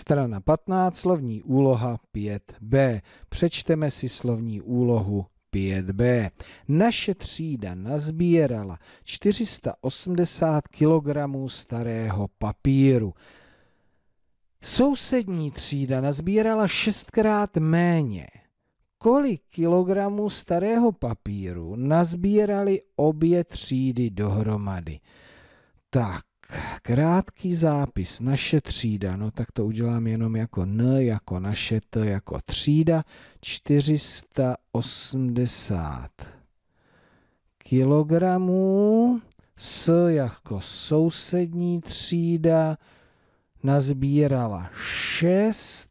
Strana 15, slovní úloha 5b. Přečteme si slovní úlohu 5b. Naše třída nazbírala 480 kg starého papíru. Sousední třída nazbírala šestkrát méně. Kolik kilogramů starého papíru nazbírali obě třídy dohromady? Tak, krátký zápis, naše třída, no tak to udělám jenom jako N, jako naše, T, jako třída, 480 kilogramů, S jako sousední třída, nazbírala 6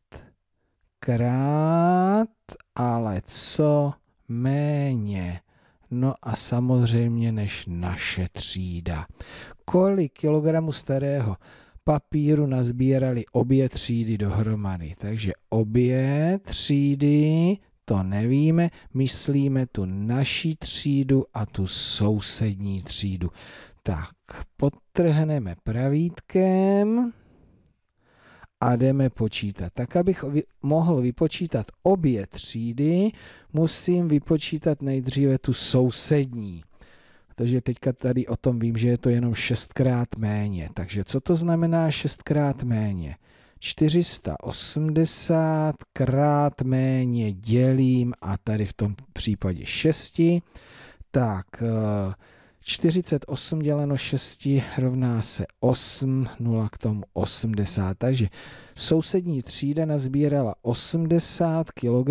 krát, ale co méně No a samozřejmě než naše třída. Kolik kilogramů starého papíru nazbírali obě třídy dohromady. Takže obě třídy, to nevíme, myslíme tu naší třídu a tu sousední třídu. Tak, potrhneme pravítkem a jdeme počítat. Tak abych mohl vypočítat obě třídy, musím vypočítat nejdříve tu sousední. Protože teďka tady o tom vím, že je to jenom šestkrát méně. Takže co to znamená šestkrát méně? 480 krát méně dělím a tady v tom případě 6. Tak eh, 48 děleno 6 rovná se 8, 0 k tomu 80. Takže sousední třída nazbírala 80 kg,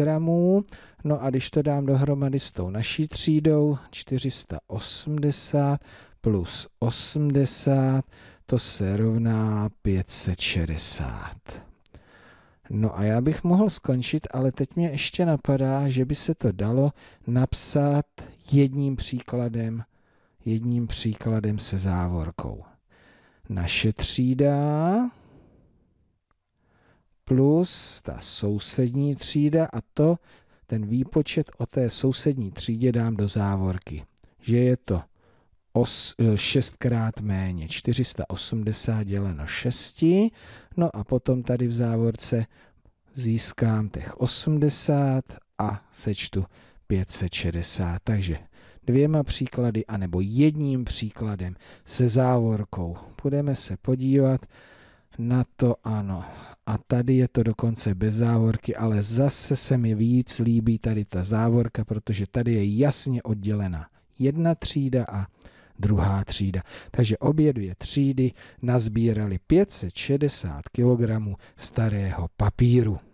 no a když to dám dohromady s tou naší třídou, 480 plus 80, to se rovná 560. No a já bych mohl skončit, ale teď mě ještě napadá, že by se to dalo napsat jedním příkladem jedním příkladem se závorkou. Naše třída plus ta sousední třída a to ten výpočet o té sousední třídě dám do závorky, že je to os, eh, šestkrát méně, 480 děleno 6, no a potom tady v závorce získám těch 80 a sečtu 560, takže dvěma příklady anebo jedním příkladem se závorkou. Budeme se podívat na to ano. A tady je to dokonce bez závorky, ale zase se mi víc líbí tady ta závorka, protože tady je jasně oddělena jedna třída a druhá třída. Takže obě dvě třídy nazbírali 560 kg starého papíru.